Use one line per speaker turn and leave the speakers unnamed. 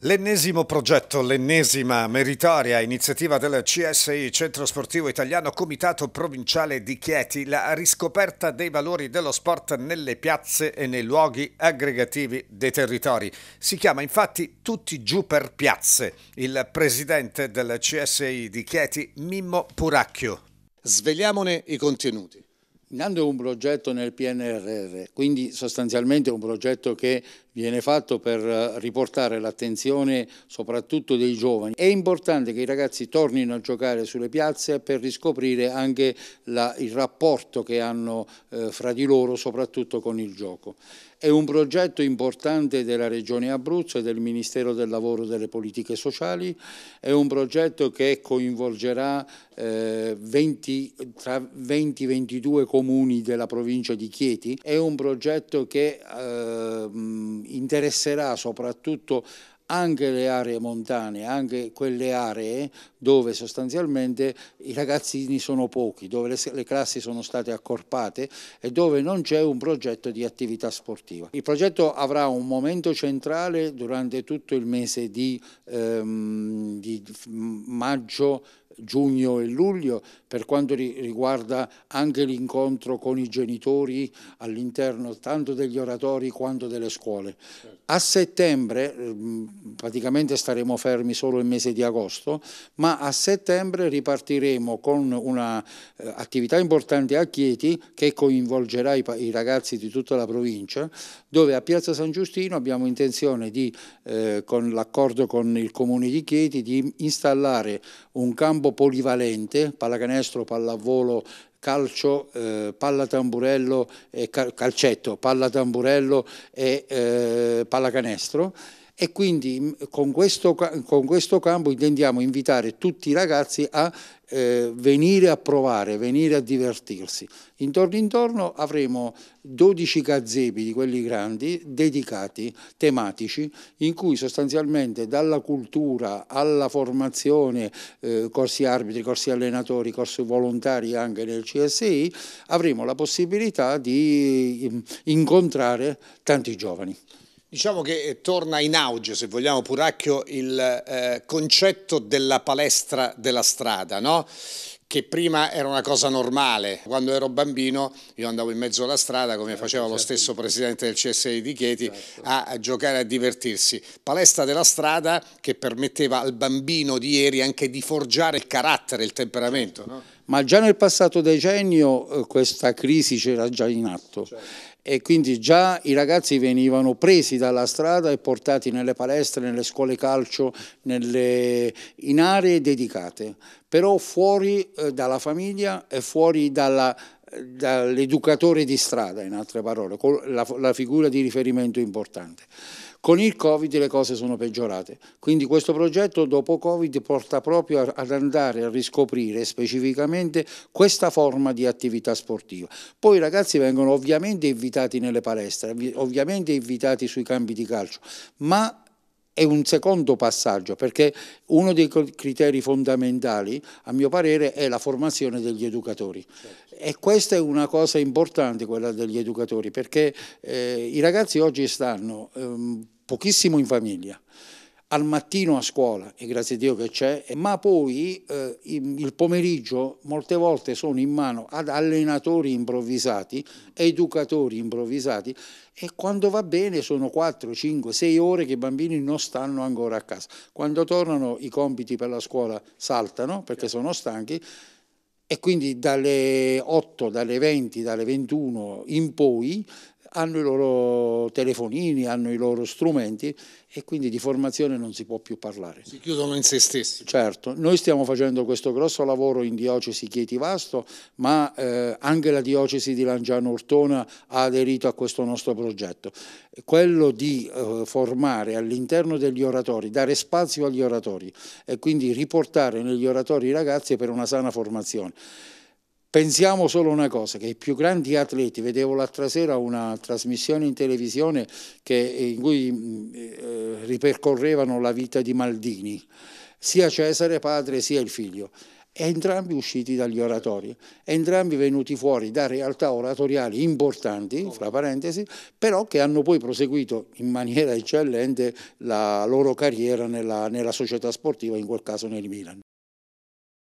L'ennesimo progetto, l'ennesima meritoria iniziativa del CSI Centro Sportivo Italiano Comitato Provinciale di Chieti, la riscoperta dei valori dello sport nelle piazze e nei luoghi aggregativi dei territori. Si chiama infatti Tutti giù per piazze. Il presidente del CSI di Chieti, Mimmo Puracchio. Svegliamone i contenuti.
Innanzitutto è un progetto nel PNRR, quindi sostanzialmente è un progetto che viene fatto per eh, riportare l'attenzione soprattutto dei giovani. È importante che i ragazzi tornino a giocare sulle piazze per riscoprire anche la, il rapporto che hanno eh, fra di loro, soprattutto con il gioco. È un progetto importante della Regione Abruzzo e del Ministero del Lavoro e delle Politiche Sociali, è un progetto che coinvolgerà eh, 20, tra 20-22 comuni della provincia di Chieti, è un progetto che eh, interesserà soprattutto anche le aree montane, anche quelle aree dove sostanzialmente i ragazzini sono pochi, dove le, le classi sono state accorpate e dove non c'è un progetto di attività sportiva. Il progetto avrà un momento centrale durante tutto il mese di, ehm, di maggio giugno e luglio, per quanto riguarda anche l'incontro con i genitori all'interno tanto degli oratori quanto delle scuole. Certo. A settembre, ehm, praticamente staremo fermi solo il mese di agosto, ma a settembre ripartiremo con un'attività eh, importante a Chieti che coinvolgerà i, ragazzi di tutta la provincia, dove a Piazza San Giustino abbiamo intenzione di, eh, con l'accordo con il comune di Chieti, di installare un campo campo polivalente, pallacanestro, pallavolo, calcio, eh, palla tamburello, e cal calcetto, palla tamburello e eh, pallacanestro e quindi mm, con questo, con questo campo intendiamo invitare tutti i ragazzi a eh, venire a provare, venire a divertirsi. Intorno intorno avremo 12 gazebi di quelli grandi dedicati, tematici, in cui sostanzialmente dalla cultura alla formazione, eh, corsi arbitri, corsi allenatori, corsi volontari anche nel CSI, avremo la possibilità di mm, incontrare tanti giovani. Diciamo che eh, torna in auge,
se vogliamo, Puracchio, il eh, concetto della palestra della strada, no? che prima era una cosa normale. Quando ero bambino io andavo in mezzo alla strada, come certo, faceva certo, lo stesso presidente del CSI di Chieti, certo. a, a, giocare, a divertirsi. Palestra della strada che permetteva al bambino di ieri anche di forgiare il carattere, il temperamento. Certo. No?
Ma già nel passato decennio eh, questa crisi c'era già in atto certo e quindi già i ragazzi venivano presi dalla strada e portati nelle palestre, nelle scuole calcio, nelle, in aree dedicate, però fuori eh, dalla famiglia e fuori dalla dall'educatore di strada, in altre parole, la, la figura di riferimento importante. Con il Covid le cose sono peggiorate, quindi questo progetto dopo Covid porta proprio ad andare a riscoprire specificamente questa forma di attività sportiva. Poi i ragazzi vengono ovviamente invitati nelle palestre, ovviamente invitati sui campi di calcio, ma è un secondo passaggio, perché uno dei criteri fondamentali, a mio parere, è la formazione degli educatori. E questa è una cosa importante, quella degli educatori, perché eh, i ragazzi oggi stanno eh, pochissimo in famiglia al mattino a scuola, e grazie a Dio che c'è, ma poi eh, il pomeriggio molte volte sono in mano ad allenatori improvvisati, educatori improvvisati e quando va bene sono 4, 5, 6 ore che i bambini non stanno ancora a casa. Quando tornano i compiti per la scuola saltano perché sono stanchi e quindi dalle 8, dalle 20, dalle 21 in poi hanno i loro telefonini, hanno i loro strumenti e quindi di formazione non si può più parlare. Si
chiudono in se stessi.
Certo, noi stiamo facendo questo grosso lavoro in diocesi Chieti Vasto, ma eh, anche la diocesi di Langiano Ortona ha aderito a questo nostro progetto. Quello di eh, formare all'interno degli oratori, dare spazio agli oratori e quindi riportare negli oratori i ragazzi per una sana formazione pensiamo solo una cosa, che i più grandi atleti, vedevo l'altra sera una trasmissione in televisione che, in cui mm, eh, ripercorrevano la vita di Maldini, sia Cesare padre sia il figlio, entrambi usciti dagli oratori, entrambi venuti fuori da realtà oratoriali importanti, fra parentesi, però che hanno poi proseguito in maniera eccellente la loro carriera nella, nella società sportiva, in quel caso nel Milan.